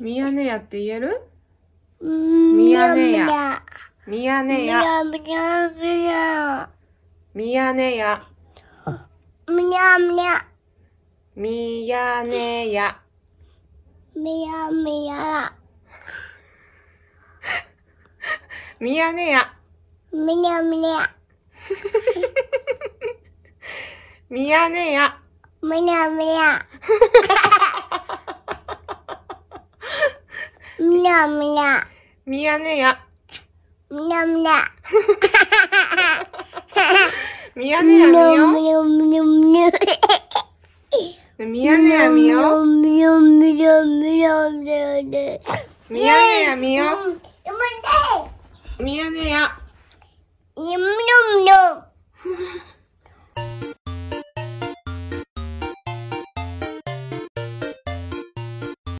ミヤネ屋って言えるミヤネ屋。ミヤネ屋。ミヤミヤ。ミヤネ屋。ミヤミヤ。ミヤネ屋。ミヤミヤ。ミヤネ屋。ミヤミヤ。ミヤネ屋。ミヤミヤ。Mia mia. 미안해요. Mia mia. 미안해 아니요? 냠냠냠냠. 미안해 아니요? 냠냠냠냠냠. 미안해 아니요? 미안해요. 냠냠.